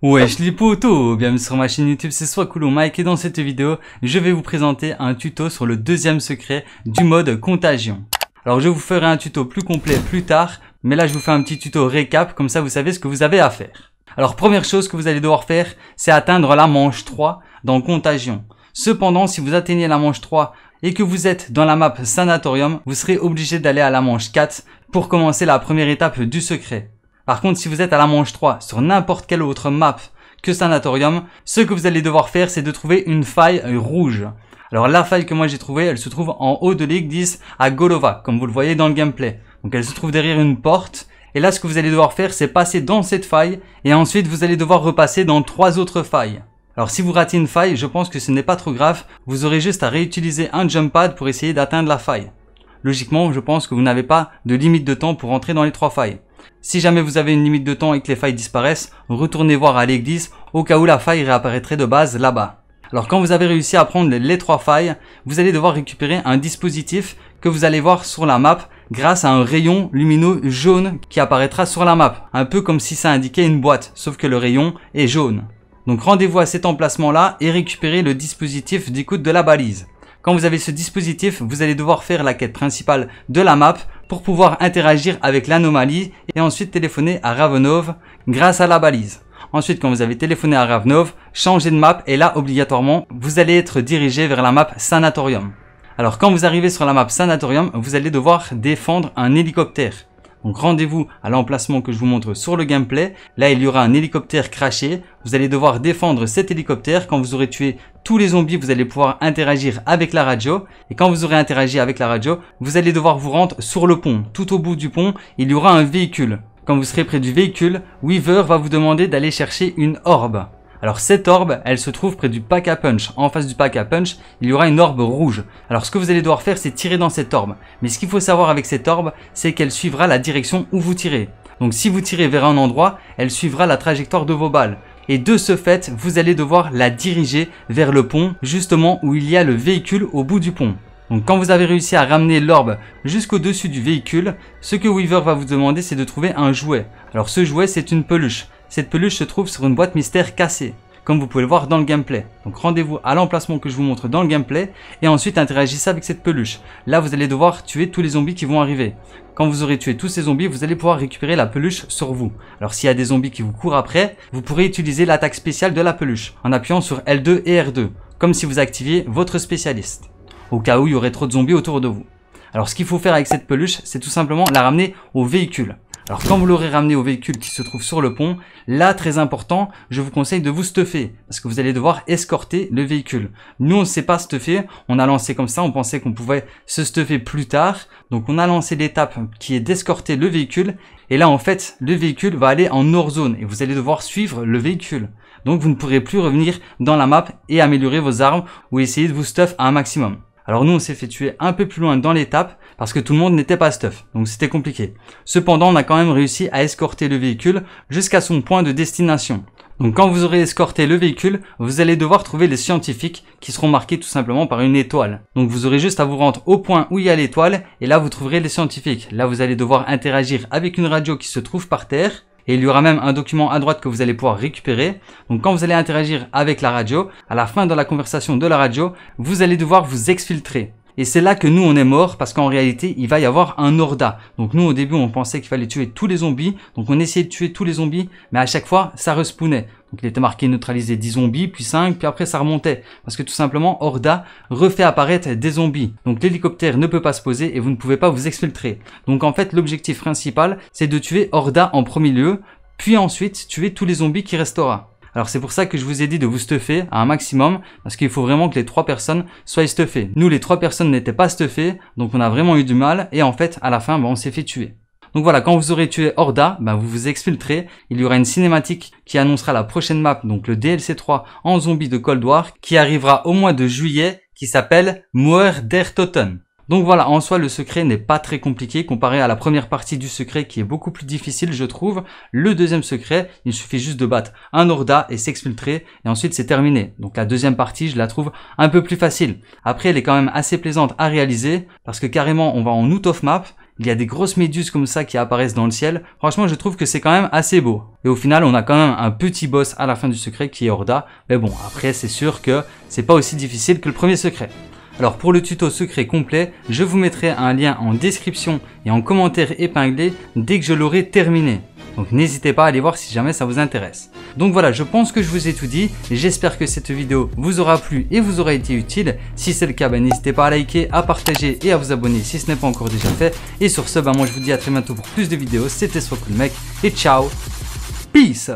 Wesh les potos, bienvenue sur ma chaîne YouTube, c'est soit cool Mike et dans cette vidéo, je vais vous présenter un tuto sur le deuxième secret du mode contagion. Alors je vous ferai un tuto plus complet plus tard, mais là je vous fais un petit tuto récap, comme ça vous savez ce que vous avez à faire. Alors première chose que vous allez devoir faire, c'est atteindre la manche 3 dans contagion. Cependant, si vous atteignez la manche 3 et que vous êtes dans la map sanatorium, vous serez obligé d'aller à la manche 4 pour commencer la première étape du secret. Par contre, si vous êtes à la manche 3 sur n'importe quelle autre map que Sanatorium, ce que vous allez devoir faire, c'est de trouver une faille rouge. Alors la faille que moi j'ai trouvée, elle se trouve en haut de Ligue 10 à Golova, comme vous le voyez dans le gameplay. Donc elle se trouve derrière une porte. Et là, ce que vous allez devoir faire, c'est passer dans cette faille. Et ensuite, vous allez devoir repasser dans trois autres failles. Alors si vous ratez une faille, je pense que ce n'est pas trop grave. Vous aurez juste à réutiliser un jump pad pour essayer d'atteindre la faille. Logiquement, je pense que vous n'avez pas de limite de temps pour entrer dans les trois failles. Si jamais vous avez une limite de temps et que les failles disparaissent, retournez voir à l'église au cas où la faille réapparaîtrait de base là-bas. Alors quand vous avez réussi à prendre les trois failles, vous allez devoir récupérer un dispositif que vous allez voir sur la map grâce à un rayon lumineux jaune qui apparaîtra sur la map, un peu comme si ça indiquait une boîte, sauf que le rayon est jaune. Donc rendez-vous à cet emplacement-là et récupérez le dispositif d'écoute de la balise. Quand vous avez ce dispositif, vous allez devoir faire la quête principale de la map pour pouvoir interagir avec l'anomalie et ensuite téléphoner à Ravenov grâce à la balise. Ensuite, quand vous avez téléphoné à Ravenov, changez de map et là, obligatoirement, vous allez être dirigé vers la map Sanatorium. Alors quand vous arrivez sur la map Sanatorium, vous allez devoir défendre un hélicoptère. Donc rendez-vous à l'emplacement que je vous montre sur le gameplay. Là, il y aura un hélicoptère craché. Vous allez devoir défendre cet hélicoptère. Quand vous aurez tué tous les zombies, vous allez pouvoir interagir avec la radio. Et quand vous aurez interagi avec la radio, vous allez devoir vous rendre sur le pont. Tout au bout du pont, il y aura un véhicule. Quand vous serez près du véhicule, Weaver va vous demander d'aller chercher une orbe. Alors cette orbe, elle se trouve près du pack à punch. En face du pack à punch, il y aura une orbe rouge. Alors ce que vous allez devoir faire, c'est tirer dans cette orbe. Mais ce qu'il faut savoir avec cette orbe, c'est qu'elle suivra la direction où vous tirez. Donc si vous tirez vers un endroit, elle suivra la trajectoire de vos balles. Et de ce fait, vous allez devoir la diriger vers le pont, justement où il y a le véhicule au bout du pont. Donc quand vous avez réussi à ramener l'orbe jusqu'au-dessus du véhicule, ce que Weaver va vous demander c'est de trouver un jouet. Alors ce jouet c'est une peluche cette peluche se trouve sur une boîte mystère cassée, comme vous pouvez le voir dans le gameplay. Donc rendez-vous à l'emplacement que je vous montre dans le gameplay, et ensuite interagissez avec cette peluche. Là vous allez devoir tuer tous les zombies qui vont arriver. Quand vous aurez tué tous ces zombies, vous allez pouvoir récupérer la peluche sur vous. Alors s'il y a des zombies qui vous courent après, vous pourrez utiliser l'attaque spéciale de la peluche, en appuyant sur L2 et R2, comme si vous activiez votre spécialiste, au cas où il y aurait trop de zombies autour de vous. Alors ce qu'il faut faire avec cette peluche, c'est tout simplement la ramener au véhicule. Alors quand vous l'aurez ramené au véhicule qui se trouve sur le pont, là très important, je vous conseille de vous stuffer parce que vous allez devoir escorter le véhicule. Nous on ne s'est pas stuffé, on a lancé comme ça, on pensait qu'on pouvait se stuffer plus tard. Donc on a lancé l'étape qui est d'escorter le véhicule et là en fait le véhicule va aller en hors zone et vous allez devoir suivre le véhicule. Donc vous ne pourrez plus revenir dans la map et améliorer vos armes ou essayer de vous stuff à un maximum. Alors nous, on s'est fait tuer un peu plus loin dans l'étape parce que tout le monde n'était pas stuff, donc c'était compliqué. Cependant, on a quand même réussi à escorter le véhicule jusqu'à son point de destination. Donc quand vous aurez escorté le véhicule, vous allez devoir trouver les scientifiques qui seront marqués tout simplement par une étoile. Donc vous aurez juste à vous rendre au point où il y a l'étoile et là vous trouverez les scientifiques. Là vous allez devoir interagir avec une radio qui se trouve par terre et il y aura même un document à droite que vous allez pouvoir récupérer. Donc quand vous allez interagir avec la radio, à la fin de la conversation de la radio, vous allez devoir vous exfiltrer. Et c'est là que nous, on est mort parce qu'en réalité, il va y avoir un Horda. Donc nous, au début, on pensait qu'il fallait tuer tous les zombies. Donc on essayait de tuer tous les zombies, mais à chaque fois, ça respawnait. Donc il était marqué neutraliser 10 zombies, puis 5, puis après ça remontait. Parce que tout simplement, Horda refait apparaître des zombies. Donc l'hélicoptère ne peut pas se poser et vous ne pouvez pas vous exfiltrer. Donc en fait, l'objectif principal, c'est de tuer Horda en premier lieu, puis ensuite tuer tous les zombies qui restera. Alors c'est pour ça que je vous ai dit de vous stuffer à un maximum, parce qu'il faut vraiment que les trois personnes soient stuffées. Nous, les trois personnes n'étaient pas stuffées, donc on a vraiment eu du mal, et en fait, à la fin, bah, on s'est fait tuer. Donc voilà, quand vous aurez tué Horda, bah, vous vous exfiltrez, il y aura une cinématique qui annoncera la prochaine map, donc le DLC 3 en zombie de Cold War, qui arrivera au mois de juillet, qui s'appelle Moer der donc voilà, en soi, le secret n'est pas très compliqué comparé à la première partie du secret qui est beaucoup plus difficile, je trouve. Le deuxième secret, il suffit juste de battre un Orda et s'exfiltrer et ensuite c'est terminé. Donc la deuxième partie, je la trouve un peu plus facile. Après, elle est quand même assez plaisante à réaliser parce que carrément, on va en out of map il y a des grosses méduses comme ça qui apparaissent dans le ciel. Franchement, je trouve que c'est quand même assez beau. Et au final, on a quand même un petit boss à la fin du secret qui est Orda, Mais bon, après, c'est sûr que c'est pas aussi difficile que le premier secret. Alors pour le tuto secret complet, je vous mettrai un lien en description et en commentaire épinglé dès que je l'aurai terminé. Donc n'hésitez pas à aller voir si jamais ça vous intéresse. Donc voilà, je pense que je vous ai tout dit. J'espère que cette vidéo vous aura plu et vous aura été utile. Si c'est le cas, bah, n'hésitez pas à liker, à partager et à vous abonner si ce n'est pas encore déjà fait. Et sur ce, bah, moi je vous dis à très bientôt pour plus de vidéos. C'était Soit Cool Mec et ciao Peace